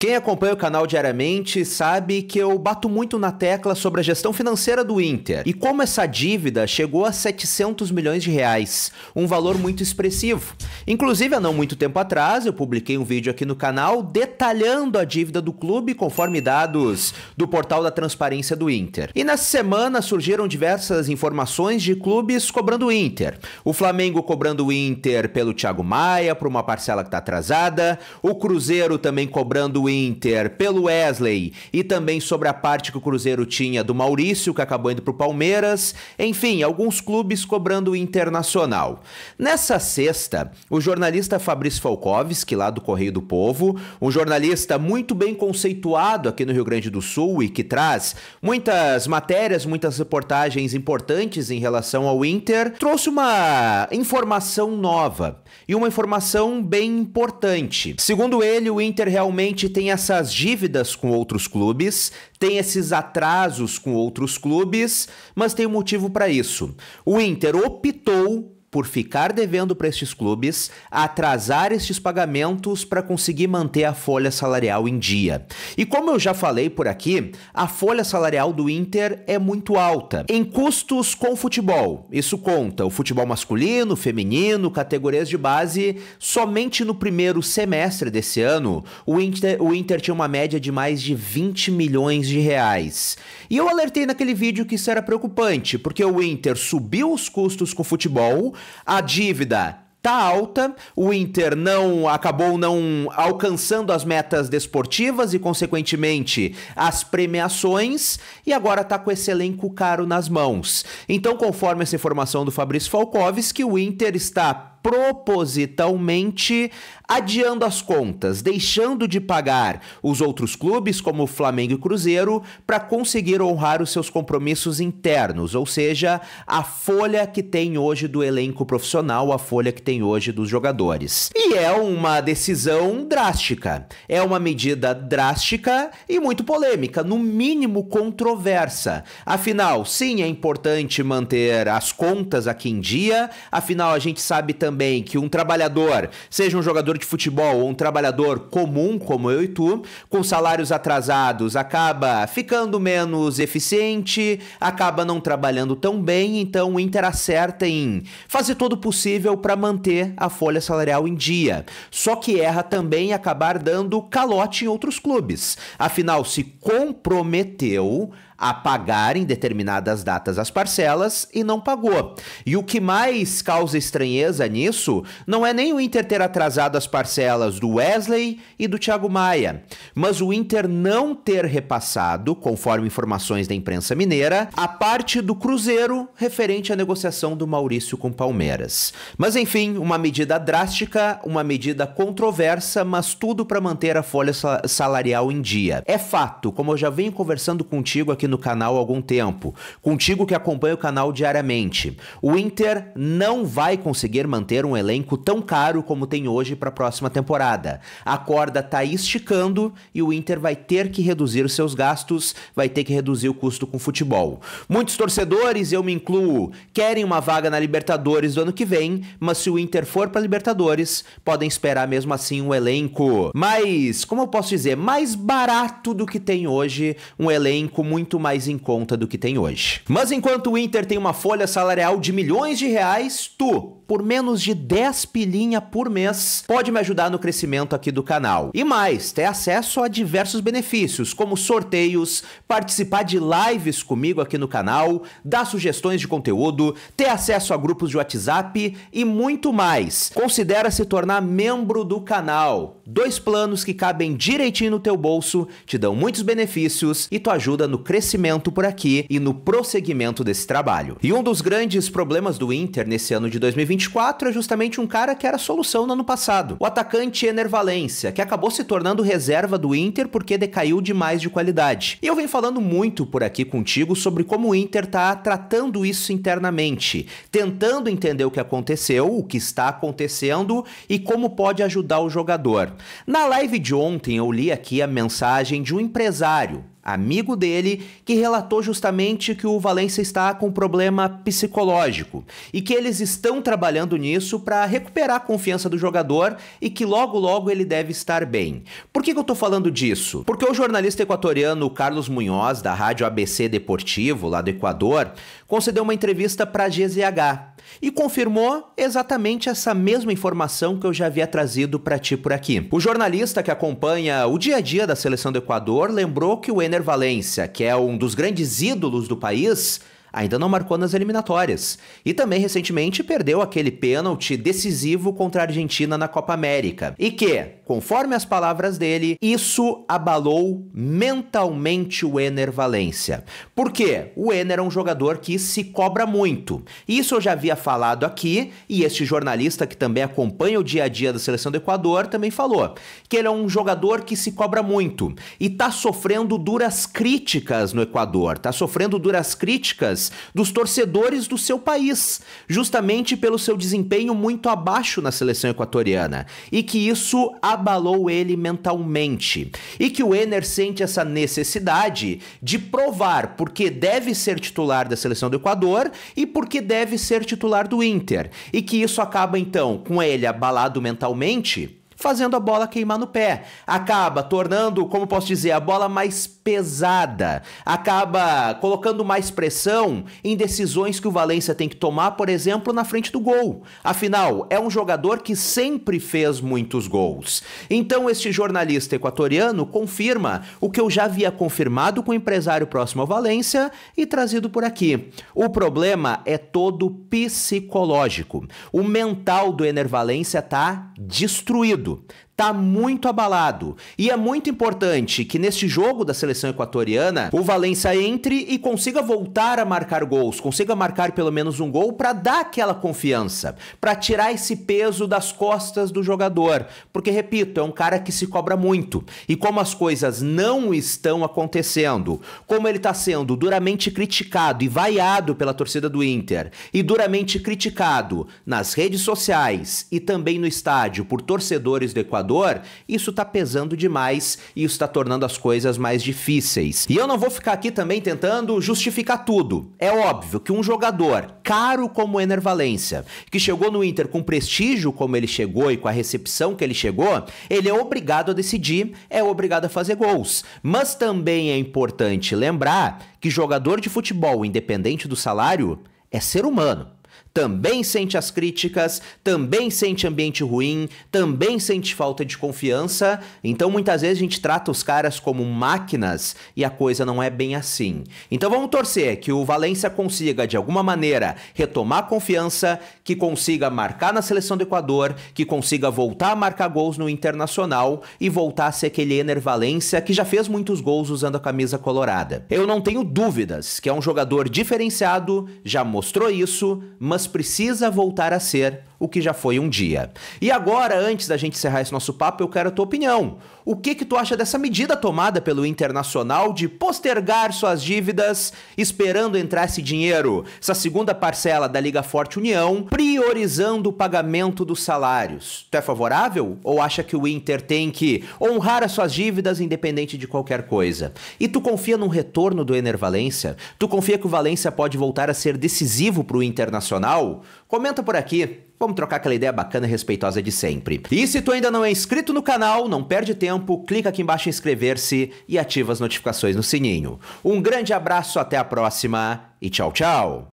Quem acompanha o canal diariamente sabe que eu bato muito na tecla sobre a gestão financeira do Inter e como essa dívida chegou a 700 milhões de reais, um valor muito expressivo. Inclusive, há não muito tempo atrás, eu publiquei um vídeo aqui no canal detalhando a dívida do clube conforme dados do portal da transparência do Inter. E nessa semana surgiram diversas informações de clubes cobrando o Inter. O Flamengo cobrando o Inter pelo Thiago Maia, por uma parcela que está atrasada, o Cruzeiro também cobrando o Inter, pelo Wesley e também sobre a parte que o Cruzeiro tinha do Maurício, que acabou indo para o Palmeiras. Enfim, alguns clubes cobrando o Internacional. Nessa sexta, o jornalista Fabrício Falkovski, lá do Correio do Povo, um jornalista muito bem conceituado aqui no Rio Grande do Sul e que traz muitas matérias, muitas reportagens importantes em relação ao Inter, trouxe uma informação nova e uma informação bem importante. Segundo ele, o Inter realmente tem essas dívidas com outros clubes, tem esses atrasos com outros clubes, mas tem um motivo para isso. O Inter optou por ficar devendo para estes clubes, atrasar estes pagamentos para conseguir manter a folha salarial em dia. E como eu já falei por aqui, a folha salarial do Inter é muito alta. Em custos com futebol, isso conta o futebol masculino, feminino, categorias de base, somente no primeiro semestre desse ano, o Inter, o Inter tinha uma média de mais de 20 milhões de reais. E eu alertei naquele vídeo que isso era preocupante, porque o Inter subiu os custos com futebol, a dívida tá alta, o Inter não acabou não alcançando as metas desportivas e consequentemente as premiações e agora tá com esse elenco caro nas mãos. Então, conforme essa informação do Fabrício Falkovski, o Inter está propositalmente adiando as contas, deixando de pagar os outros clubes, como Flamengo e Cruzeiro, para conseguir honrar os seus compromissos internos, ou seja, a folha que tem hoje do elenco profissional, a folha que tem hoje dos jogadores. E é uma decisão drástica, é uma medida drástica e muito polêmica, no mínimo controversa. Afinal, sim, é importante manter as contas aqui em dia, afinal, a gente sabe também também que um trabalhador, seja um jogador de futebol ou um trabalhador comum como eu e tu, com salários atrasados, acaba ficando menos eficiente, acaba não trabalhando tão bem, então o Inter acerta em fazer todo o possível para manter a folha salarial em dia. Só que erra também acabar dando calote em outros clubes. Afinal, se comprometeu a pagar em determinadas datas as parcelas e não pagou. E o que mais causa estranheza nisso não é nem o Inter ter atrasado as parcelas do Wesley e do Thiago Maia, mas o Inter não ter repassado, conforme informações da imprensa mineira, a parte do Cruzeiro referente à negociação do Maurício com Palmeiras. Mas enfim, uma medida drástica, uma medida controversa, mas tudo para manter a folha salarial em dia. É fato, como eu já venho conversando contigo aqui no canal há algum tempo, contigo que acompanha o canal diariamente. O Inter não vai conseguir manter um elenco tão caro como tem hoje para a próxima temporada. A corda está esticando e o Inter vai ter que reduzir seus gastos, vai ter que reduzir o custo com o futebol. Muitos torcedores, eu me incluo, querem uma vaga na Libertadores do ano que vem, mas se o Inter for para Libertadores, podem esperar mesmo assim um elenco mais, como eu posso dizer, mais barato do que tem hoje, um elenco muito muito mais em conta do que tem hoje. Mas enquanto o Inter tem uma folha salarial de milhões de reais, tu, por menos de 10 pilinha por mês, pode me ajudar no crescimento aqui do canal. E mais, ter acesso a diversos benefícios, como sorteios, participar de lives comigo aqui no canal, dar sugestões de conteúdo, ter acesso a grupos de WhatsApp e muito mais. Considera se tornar membro do canal. Dois planos que cabem direitinho no teu bolso, te dão muitos benefícios e tu ajuda no crescimento por aqui e no prosseguimento desse trabalho. E um dos grandes problemas do Inter nesse ano de 2021 2024 é justamente um cara que era solução no ano passado, o atacante Ener Valência, que acabou se tornando reserva do Inter porque decaiu demais de qualidade. E eu venho falando muito por aqui contigo sobre como o Inter tá tratando isso internamente, tentando entender o que aconteceu, o que está acontecendo e como pode ajudar o jogador. Na live de ontem eu li aqui a mensagem de um empresário amigo dele, que relatou justamente que o Valência está com problema psicológico e que eles estão trabalhando nisso para recuperar a confiança do jogador e que logo logo ele deve estar bem. Por que, que eu estou falando disso? Porque o jornalista equatoriano Carlos Munhoz, da rádio ABC Deportivo, lá do Equador, concedeu uma entrevista para a GZH e confirmou exatamente essa mesma informação que eu já havia trazido para ti por aqui. O jornalista que acompanha o dia a dia da seleção do Equador lembrou que o Ener Valência, que é um dos grandes ídolos do país, ainda não marcou nas eliminatórias. E também recentemente perdeu aquele pênalti decisivo contra a Argentina na Copa América. E que, conforme as palavras dele, isso abalou mentalmente o Ener Valência. Por quê? O Ener é um jogador que se cobra muito. Isso eu já havia falado aqui e este jornalista que também acompanha o dia a dia da seleção do Equador também falou que ele é um jogador que se cobra muito e tá sofrendo duras críticas no Equador, tá sofrendo duras críticas críticas dos torcedores do seu país, justamente pelo seu desempenho muito abaixo na seleção equatoriana, e que isso abalou ele mentalmente, e que o Ener sente essa necessidade de provar porque deve ser titular da seleção do Equador e porque deve ser titular do Inter, e que isso acaba então com ele abalado mentalmente fazendo a bola queimar no pé. Acaba tornando, como posso dizer, a bola mais pesada. Acaba colocando mais pressão em decisões que o Valência tem que tomar, por exemplo, na frente do gol. Afinal, é um jogador que sempre fez muitos gols. Então, este jornalista equatoriano confirma o que eu já havia confirmado com o empresário próximo ao Valência e trazido por aqui. O problema é todo psicológico. O mental do Ener Valência tá destruído sentido tá muito abalado. E é muito importante que neste jogo da seleção equatoriana, o Valença entre e consiga voltar a marcar gols, consiga marcar pelo menos um gol para dar aquela confiança, para tirar esse peso das costas do jogador, porque repito, é um cara que se cobra muito. E como as coisas não estão acontecendo, como ele tá sendo duramente criticado e vaiado pela torcida do Inter e duramente criticado nas redes sociais e também no estádio por torcedores do Equador, Salvador, isso tá pesando demais e isso tá tornando as coisas mais difíceis. E eu não vou ficar aqui também tentando justificar tudo. É óbvio que um jogador caro como o Ener que chegou no Inter com prestígio como ele chegou e com a recepção que ele chegou, ele é obrigado a decidir, é obrigado a fazer gols. Mas também é importante lembrar que jogador de futebol, independente do salário, é ser humano também sente as críticas, também sente ambiente ruim, também sente falta de confiança. Então muitas vezes a gente trata os caras como máquinas e a coisa não é bem assim. Então vamos torcer que o Valência consiga de alguma maneira retomar a confiança, que consiga marcar na seleção do Equador, que consiga voltar a marcar gols no Internacional e voltar a ser aquele Ener Valência que já fez muitos gols usando a camisa colorada. Eu não tenho dúvidas que é um jogador diferenciado, já mostrou isso, mas nós precisa voltar a ser o que já foi um dia. E agora, antes da gente encerrar esse nosso papo, eu quero a tua opinião. O que que tu acha dessa medida tomada pelo Internacional de postergar suas dívidas esperando entrar esse dinheiro? Essa segunda parcela da Liga Forte União, priorizando o pagamento dos salários. Tu é favorável ou acha que o Inter tem que honrar as suas dívidas independente de qualquer coisa? E tu confia num retorno do Ener Valência? Tu confia que o Valência pode voltar a ser decisivo para o Internacional? Comenta por aqui. Vamos trocar aquela ideia bacana e respeitosa de sempre. E se tu ainda não é inscrito no canal, não perde tempo, clica aqui embaixo em inscrever-se e ativa as notificações no sininho. Um grande abraço, até a próxima e tchau, tchau!